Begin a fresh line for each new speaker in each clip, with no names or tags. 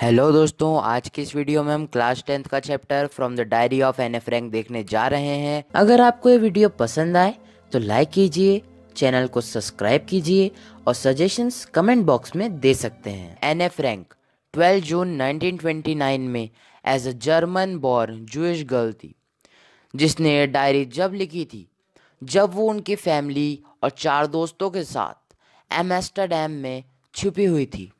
hello दोस्तों आज की इस वीडियो में हम क्लास टेंथ का chapter from the diary of Anne Frank देखने जा रहे हैं अगर आपको ये वीडियो पसंद आए तो लाइक कीजिए चैनल को सब्सक्राइब कीजिए और सजेशंस कमेंट बॉक्स में दे सकते हैं एन रैंक 12 जून 1929 में as a German born Jewish girl थी जिसने ये डायरी जब लिखी थी जब वो उनकी फैमिली और चार दोस्तों के साथ एम्स्टरडेम में छुपी हुई थी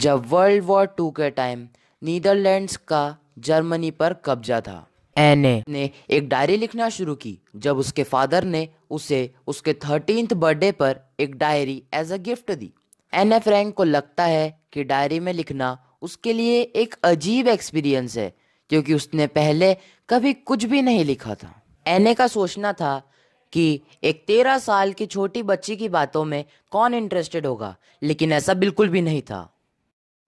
जब वर्ल्ड वॉर टू के टाइम नीदरलैंड्स का जर्मनी पर कब्जा था एने ने एक डायरी लिखना शुरू की जब उसके फादर ने उसे उसके थर्टींथ बर्थडे पर एक डायरी एज अ गिफ्ट दी एने फ्रैंक को लगता है कि डायरी में लिखना उसके लिए एक अजीब एक्सपीरियंस है क्योंकि उसने पहले कभी कुछ भी नहीं लिखा था एने का सोचना था कि एक तेरह साल की छोटी बच्ची की बातों में कौन इंटरेस्टेड होगा लेकिन ऐसा बिल्कुल भी नहीं था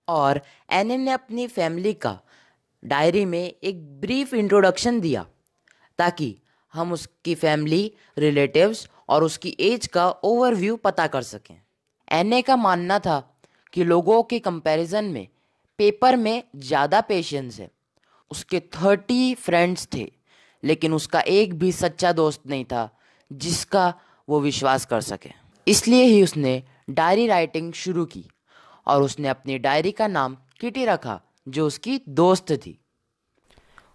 और एन ने अपनी फैमिली का डायरी में एक ब्रीफ इंट्रोडक्शन दिया ताकि हम उसकी फैमिली रिलेटिव्स और उसकी एज का ओवरव्यू पता कर सकें एन का मानना था कि लोगों के कंपैरिजन में पेपर में ज़्यादा पेशेंस है उसके थर्टी फ्रेंड्स थे लेकिन उसका एक भी सच्चा दोस्त नहीं था जिसका वो विश्वास कर सके इसलिए ही उसने डायरी राइटिंग शुरू की और उसने अपनी डायरी का नाम किटी रखा जो उसकी दोस्त थी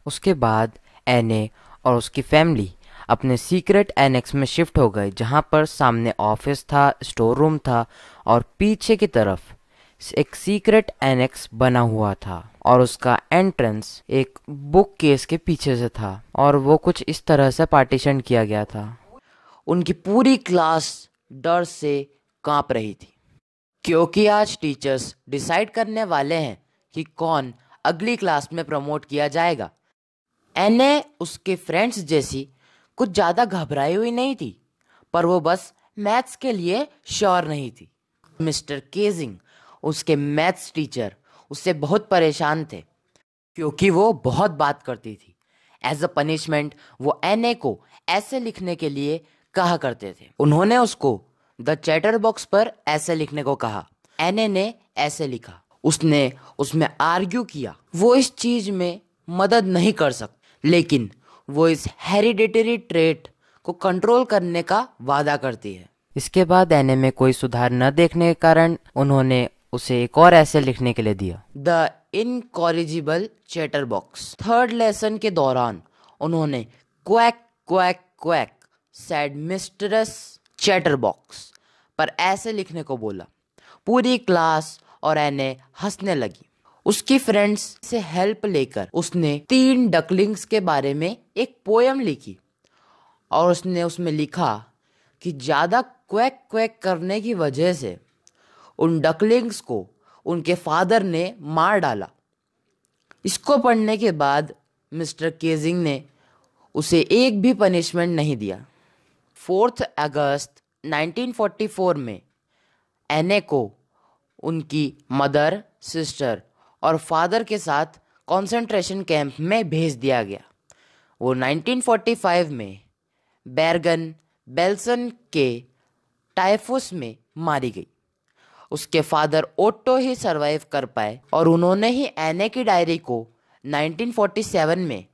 उसके बाद एने और उसकी फैमिली अपने सीक्रेट एनेक्स में शिफ्ट हो गए जहाँ पर सामने ऑफिस था स्टोर रूम था और पीछे की तरफ एक सीक्रेट एनेक्स बना हुआ था और उसका एंट्रेंस एक बुक केस के पीछे से था और वो कुछ इस तरह से पार्टीशन किया गया था उनकी पूरी क्लास डर से कांप रही थी क्योंकि आज टीचर्स डिसाइड करने वाले हैं कि कौन अगली क्लास में प्रमोट किया जाएगा एने उसके फ्रेंड्स जैसी कुछ ज़्यादा घबराई हुई नहीं थी पर वो बस मैथ्स के लिए श्योर नहीं थी मिस्टर केजिंग उसके मैथ्स टीचर उससे बहुत परेशान थे क्योंकि वो बहुत बात करती थी एज अ पनिशमेंट वो एन को ऐसे लिखने के लिए कहा करते थे उन्होंने उसको द चैटर बॉक्स पर ऐसे लिखने को कहा एने ने ऐसे लिखा उसने उसमें आर्ग्यू किया वो इस चीज में मदद नहीं कर सकते लेकिन वो इस हेरिडेटरी ट्रेट को कंट्रोल करने का वादा करती है इसके बाद एने में कोई सुधार न देखने के कारण उन्होंने उसे एक और ऐसे लिखने के लिए दिया the incorrigible chatterbox third lesson के दौरान उन्होंने quack quack quack said mistress chatterbox पर ऐसे लिखने को बोला पूरी क्लास और एने हंसने लगी उसकी फ्रेंड्स से हेल्प लेकर उसने तीन डकलिंग्स के बारे में एक पोयम लिखी और उसने उसमें लिखा कि ज़्यादा क्वैक क्वैक करने की वजह से उन डकलिंग्स को उनके फादर ने मार डाला इसको पढ़ने के बाद मिस्टर केजिंग ने उसे एक भी पनिशमेंट नहीं दिया फोर्थ अगस्त 1944 में एने को उनकी मदर सिस्टर और फादर के साथ कंसंट्रेशन कैंप में भेज दिया गया वो 1945 में बैरगन बेल्सन के टाइफस में मारी गई उसके फादर ओट्टो ही सरवाइव कर पाए और उन्होंने ही एने की डायरी को 1947 में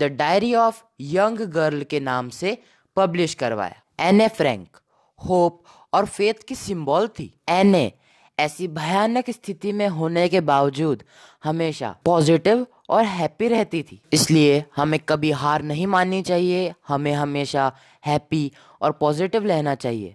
the diary of young girl के नाम से पब्लिश करवाया एन ए फ्रेंक होप और फेथ की सिंबल थी एन ए ऐसी भयानक स्थिति में होने के बावजूद हमेशा पॉजिटिव और हैप्पी रहती थी इसलिए हमें कभी हार नहीं माननी चाहिए हमें हमेशा हैप्पी और पॉजिटिव रहना चाहिए